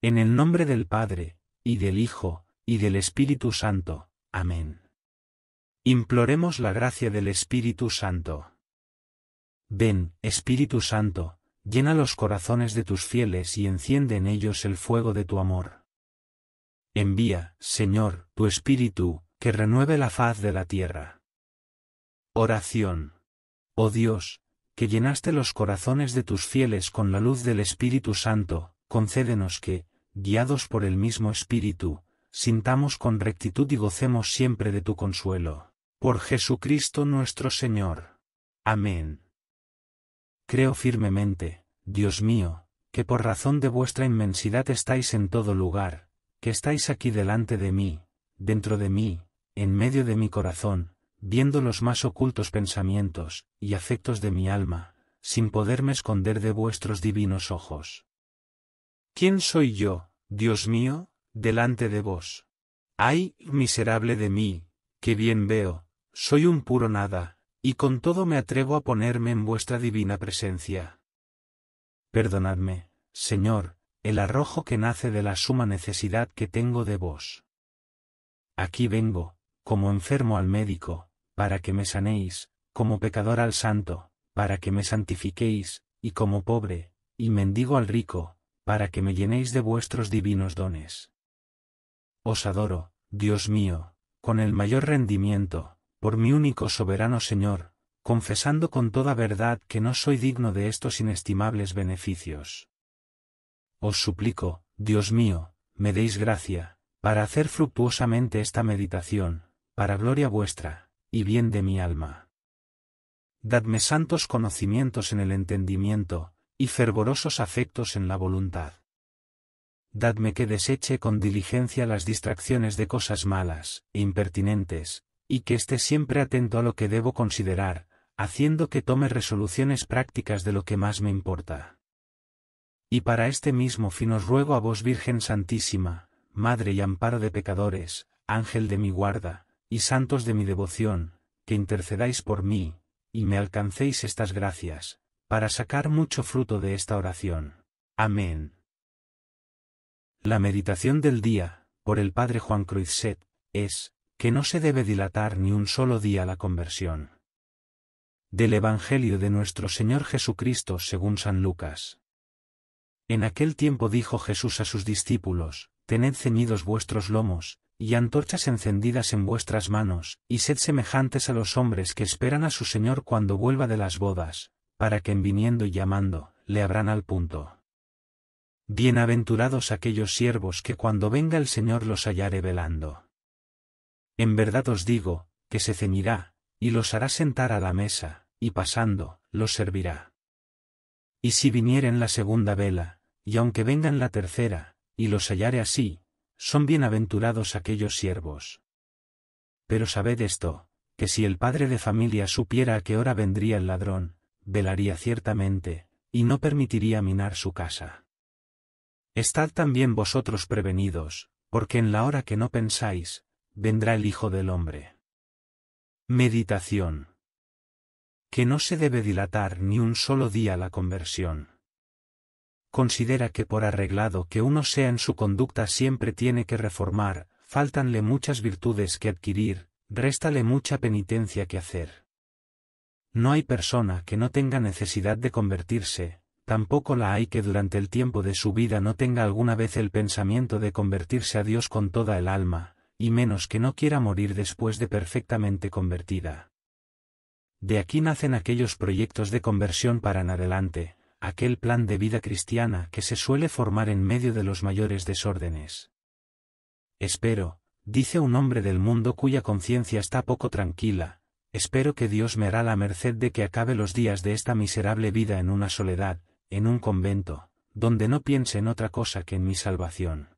En el nombre del Padre, y del Hijo, y del Espíritu Santo. Amén. Imploremos la gracia del Espíritu Santo. Ven, Espíritu Santo, llena los corazones de tus fieles y enciende en ellos el fuego de tu amor. Envía, Señor, tu Espíritu, que renueve la faz de la tierra. Oración. Oh Dios, que llenaste los corazones de tus fieles con la luz del Espíritu Santo, concédenos que, guiados por el mismo Espíritu, sintamos con rectitud y gocemos siempre de tu consuelo. Por Jesucristo nuestro Señor. Amén. Creo firmemente, Dios mío, que por razón de vuestra inmensidad estáis en todo lugar, que estáis aquí delante de mí, dentro de mí, en medio de mi corazón, viendo los más ocultos pensamientos y afectos de mi alma, sin poderme esconder de vuestros divinos ojos. ¿Quién soy yo, Dios mío, delante de vos? Ay, miserable de mí, que bien veo, soy un puro nada, y con todo me atrevo a ponerme en vuestra divina presencia. Perdonadme, Señor, el arrojo que nace de la suma necesidad que tengo de vos. Aquí vengo, como enfermo al médico, para que me sanéis, como pecador al santo, para que me santifiquéis, y como pobre, y mendigo al rico, para que me llenéis de vuestros divinos dones. Os adoro, Dios mío, con el mayor rendimiento, por mi único soberano Señor, confesando con toda verdad que no soy digno de estos inestimables beneficios. Os suplico, Dios mío, me deis gracia, para hacer fructuosamente esta meditación, para gloria vuestra, y bien de mi alma. Dadme santos conocimientos en el entendimiento, y fervorosos afectos en la voluntad. Dadme que deseche con diligencia las distracciones de cosas malas, e impertinentes, y que esté siempre atento a lo que debo considerar, haciendo que tome resoluciones prácticas de lo que más me importa. Y para este mismo fin os ruego a vos Virgen Santísima, Madre y Amparo de pecadores, Ángel de mi guarda, y santos de mi devoción, que intercedáis por mí, y me alcancéis estas gracias, para sacar mucho fruto de esta oración. Amén. La meditación del día, por el Padre Juan Cruizet, es, que no se debe dilatar ni un solo día la conversión. Del Evangelio de nuestro Señor Jesucristo según San Lucas. En aquel tiempo dijo Jesús a sus discípulos, Tened ceñidos vuestros lomos, y antorchas encendidas en vuestras manos, y sed semejantes a los hombres que esperan a su Señor cuando vuelva de las bodas, para que en viniendo y llamando, le abran al punto. Bienaventurados aquellos siervos que cuando venga el Señor los hallare velando. En verdad os digo, que se ceñirá, y los hará sentar a la mesa, y pasando, los servirá. Y si vinieren la segunda vela, y aunque vengan la tercera, y los hallare así, son bienaventurados aquellos siervos. Pero sabed esto, que si el padre de familia supiera a qué hora vendría el ladrón, velaría ciertamente, y no permitiría minar su casa. Estad también vosotros prevenidos, porque en la hora que no pensáis, vendrá el Hijo del Hombre. Meditación. Que no se debe dilatar ni un solo día la conversión. Considera que por arreglado que uno sea en su conducta siempre tiene que reformar, faltanle muchas virtudes que adquirir, réstale mucha penitencia que hacer. No hay persona que no tenga necesidad de convertirse, tampoco la hay que durante el tiempo de su vida no tenga alguna vez el pensamiento de convertirse a Dios con toda el alma, y menos que no quiera morir después de perfectamente convertida. De aquí nacen aquellos proyectos de conversión para en adelante, aquel plan de vida cristiana que se suele formar en medio de los mayores desórdenes. Espero, dice un hombre del mundo cuya conciencia está poco tranquila, Espero que Dios me hará la merced de que acabe los días de esta miserable vida en una soledad, en un convento, donde no piense en otra cosa que en mi salvación.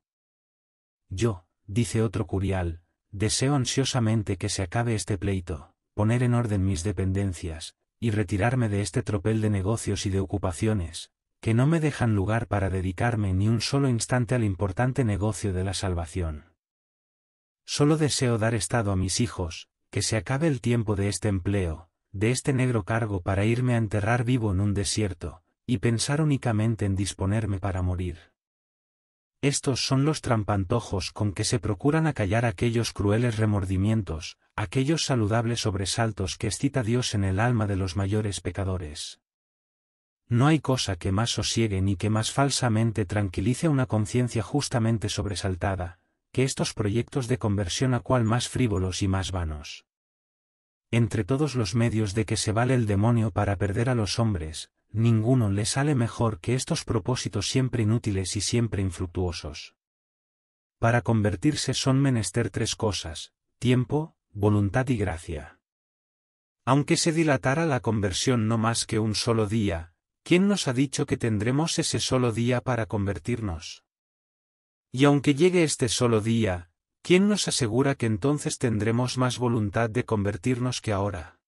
Yo, dice otro curial, deseo ansiosamente que se acabe este pleito, poner en orden mis dependencias, y retirarme de este tropel de negocios y de ocupaciones, que no me dejan lugar para dedicarme ni un solo instante al importante negocio de la salvación. Solo deseo dar estado a mis hijos, que se acabe el tiempo de este empleo, de este negro cargo para irme a enterrar vivo en un desierto, y pensar únicamente en disponerme para morir. Estos son los trampantojos con que se procuran acallar aquellos crueles remordimientos, aquellos saludables sobresaltos que excita Dios en el alma de los mayores pecadores. No hay cosa que más sosiegue ni que más falsamente tranquilice una conciencia justamente sobresaltada, que estos proyectos de conversión a cual más frívolos y más vanos. Entre todos los medios de que se vale el demonio para perder a los hombres, ninguno le sale mejor que estos propósitos siempre inútiles y siempre infructuosos. Para convertirse son menester tres cosas, tiempo, voluntad y gracia. Aunque se dilatara la conversión no más que un solo día, ¿quién nos ha dicho que tendremos ese solo día para convertirnos? Y aunque llegue este solo día, ¿quién nos asegura que entonces tendremos más voluntad de convertirnos que ahora?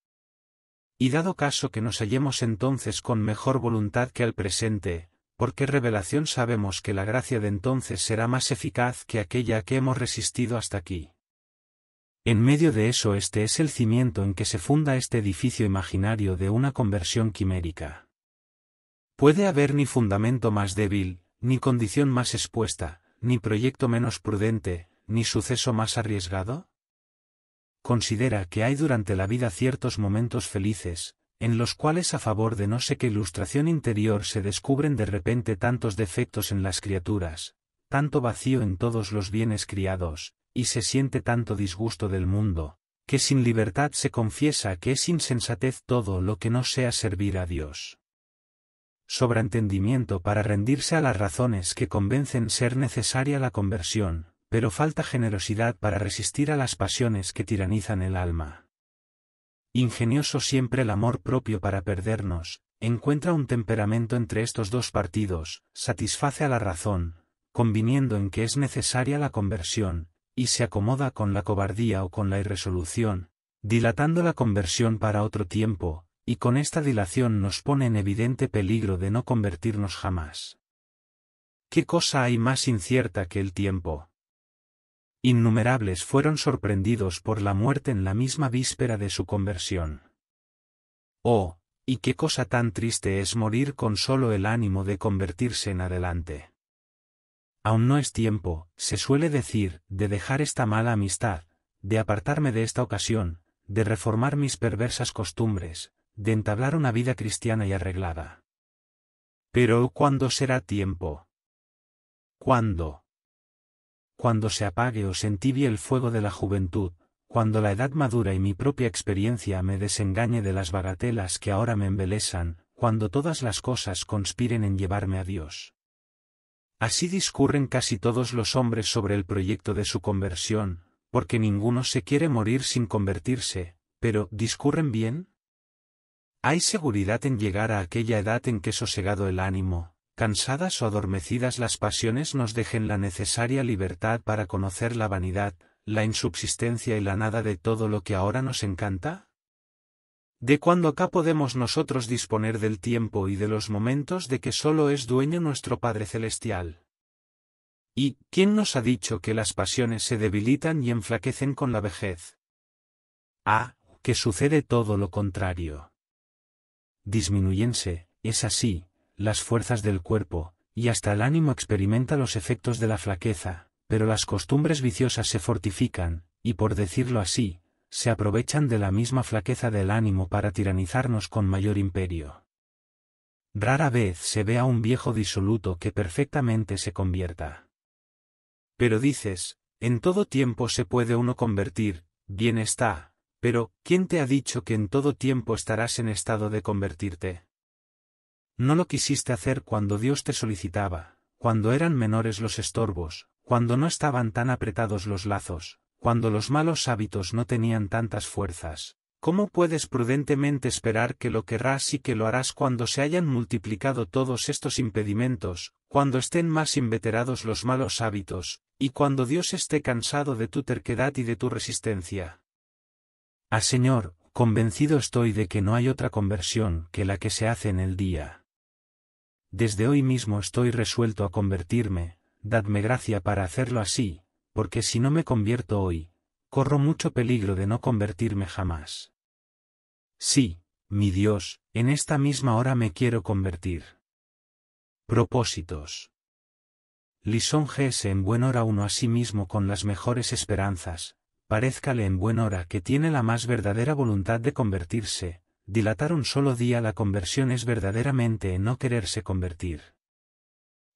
Y dado caso que nos hallemos entonces con mejor voluntad que al presente, por qué revelación sabemos que la gracia de entonces será más eficaz que aquella que hemos resistido hasta aquí. En medio de eso este es el cimiento en que se funda este edificio imaginario de una conversión quimérica. Puede haber ni fundamento más débil, ni condición más expuesta, ni proyecto menos prudente, ni suceso más arriesgado? Considera que hay durante la vida ciertos momentos felices, en los cuales a favor de no sé qué ilustración interior se descubren de repente tantos defectos en las criaturas, tanto vacío en todos los bienes criados, y se siente tanto disgusto del mundo, que sin libertad se confiesa que es insensatez todo lo que no sea servir a Dios sobra entendimiento para rendirse a las razones que convencen ser necesaria la conversión, pero falta generosidad para resistir a las pasiones que tiranizan el alma. Ingenioso siempre el amor propio para perdernos, encuentra un temperamento entre estos dos partidos, satisface a la razón, conviniendo en que es necesaria la conversión, y se acomoda con la cobardía o con la irresolución, dilatando la conversión para otro tiempo, y con esta dilación nos pone en evidente peligro de no convertirnos jamás. ¿Qué cosa hay más incierta que el tiempo? Innumerables fueron sorprendidos por la muerte en la misma víspera de su conversión. Oh, y qué cosa tan triste es morir con solo el ánimo de convertirse en adelante. Aún no es tiempo, se suele decir, de dejar esta mala amistad, de apartarme de esta ocasión, de reformar mis perversas costumbres, de entablar una vida cristiana y arreglada. Pero ¿cuándo será tiempo? ¿Cuándo? Cuando se apague o se entibie el fuego de la juventud, cuando la edad madura y mi propia experiencia me desengañe de las bagatelas que ahora me embelesan, cuando todas las cosas conspiren en llevarme a Dios. Así discurren casi todos los hombres sobre el proyecto de su conversión, porque ninguno se quiere morir sin convertirse, pero ¿discurren bien? Hay seguridad en llegar a aquella edad en que sosegado el ánimo, cansadas o adormecidas las pasiones nos dejen la necesaria libertad para conocer la vanidad, la insubsistencia y la nada de todo lo que ahora nos encanta? ¿De cuándo acá podemos nosotros disponer del tiempo y de los momentos de que solo es dueño nuestro Padre Celestial? ¿Y quién nos ha dicho que las pasiones se debilitan y enflaquecen con la vejez? Ah, que sucede todo lo contrario disminuyense, es así, las fuerzas del cuerpo, y hasta el ánimo experimenta los efectos de la flaqueza, pero las costumbres viciosas se fortifican, y por decirlo así, se aprovechan de la misma flaqueza del ánimo para tiranizarnos con mayor imperio. Rara vez se ve a un viejo disoluto que perfectamente se convierta. Pero dices, en todo tiempo se puede uno convertir, bien está, pero, ¿quién te ha dicho que en todo tiempo estarás en estado de convertirte? No lo quisiste hacer cuando Dios te solicitaba, cuando eran menores los estorbos, cuando no estaban tan apretados los lazos, cuando los malos hábitos no tenían tantas fuerzas. ¿Cómo puedes prudentemente esperar que lo querrás y que lo harás cuando se hayan multiplicado todos estos impedimentos, cuando estén más inveterados los malos hábitos, y cuando Dios esté cansado de tu terquedad y de tu resistencia? Ah Señor, convencido estoy de que no hay otra conversión que la que se hace en el día. Desde hoy mismo estoy resuelto a convertirme, dadme gracia para hacerlo así, porque si no me convierto hoy, corro mucho peligro de no convertirme jamás. Sí, mi Dios, en esta misma hora me quiero convertir. Propósitos. Lisón en buen hora uno a sí mismo con las mejores esperanzas, parézcale en buen hora que tiene la más verdadera voluntad de convertirse, dilatar un solo día la conversión es verdaderamente no quererse convertir.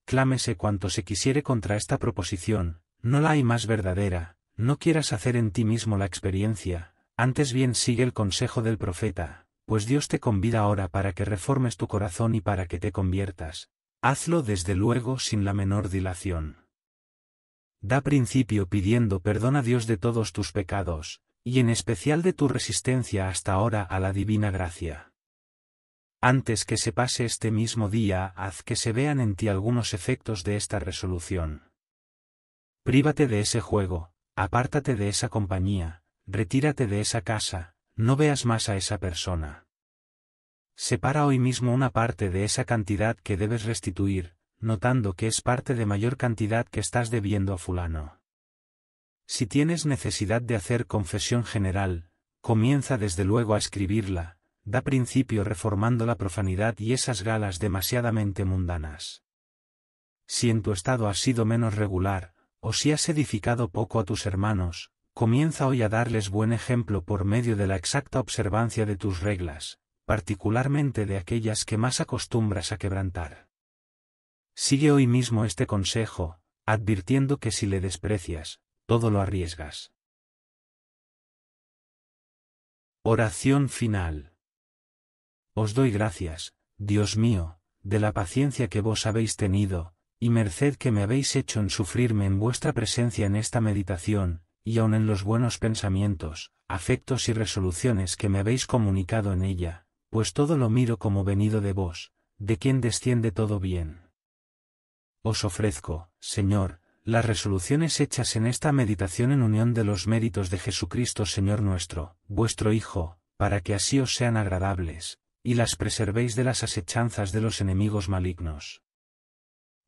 Clámese cuanto se quisiere contra esta proposición, no la hay más verdadera, no quieras hacer en ti mismo la experiencia, antes bien sigue el consejo del profeta, pues Dios te convida ahora para que reformes tu corazón y para que te conviertas. Hazlo desde luego sin la menor dilación da principio pidiendo perdón a Dios de todos tus pecados, y en especial de tu resistencia hasta ahora a la divina gracia. Antes que se pase este mismo día, haz que se vean en ti algunos efectos de esta resolución. Prívate de ese juego, apártate de esa compañía, retírate de esa casa, no veas más a esa persona. Separa hoy mismo una parte de esa cantidad que debes restituir, notando que es parte de mayor cantidad que estás debiendo a fulano. Si tienes necesidad de hacer confesión general, comienza desde luego a escribirla, da principio reformando la profanidad y esas galas demasiadamente mundanas. Si en tu estado has sido menos regular, o si has edificado poco a tus hermanos, comienza hoy a darles buen ejemplo por medio de la exacta observancia de tus reglas, particularmente de aquellas que más acostumbras a quebrantar. Sigue hoy mismo este consejo, advirtiendo que si le desprecias, todo lo arriesgas. Oración final. Os doy gracias, Dios mío, de la paciencia que vos habéis tenido, y merced que me habéis hecho en sufrirme en vuestra presencia en esta meditación, y aun en los buenos pensamientos, afectos y resoluciones que me habéis comunicado en ella, pues todo lo miro como venido de vos, de quien desciende todo bien os ofrezco, Señor, las resoluciones hechas en esta meditación en unión de los méritos de Jesucristo Señor nuestro, vuestro Hijo, para que así os sean agradables, y las preservéis de las asechanzas de los enemigos malignos.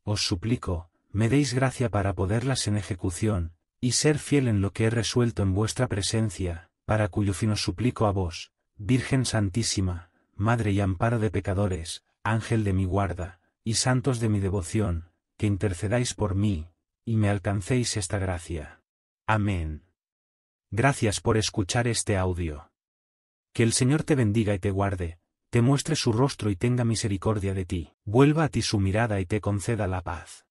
Os suplico, me deis gracia para poderlas en ejecución, y ser fiel en lo que he resuelto en vuestra presencia, para cuyo fin os suplico a vos, Virgen Santísima, Madre y Amparo de pecadores, Ángel de mi guarda, y santos de mi devoción, que intercedáis por mí, y me alcancéis esta gracia. Amén. Gracias por escuchar este audio. Que el Señor te bendiga y te guarde, te muestre su rostro y tenga misericordia de ti, vuelva a ti su mirada y te conceda la paz.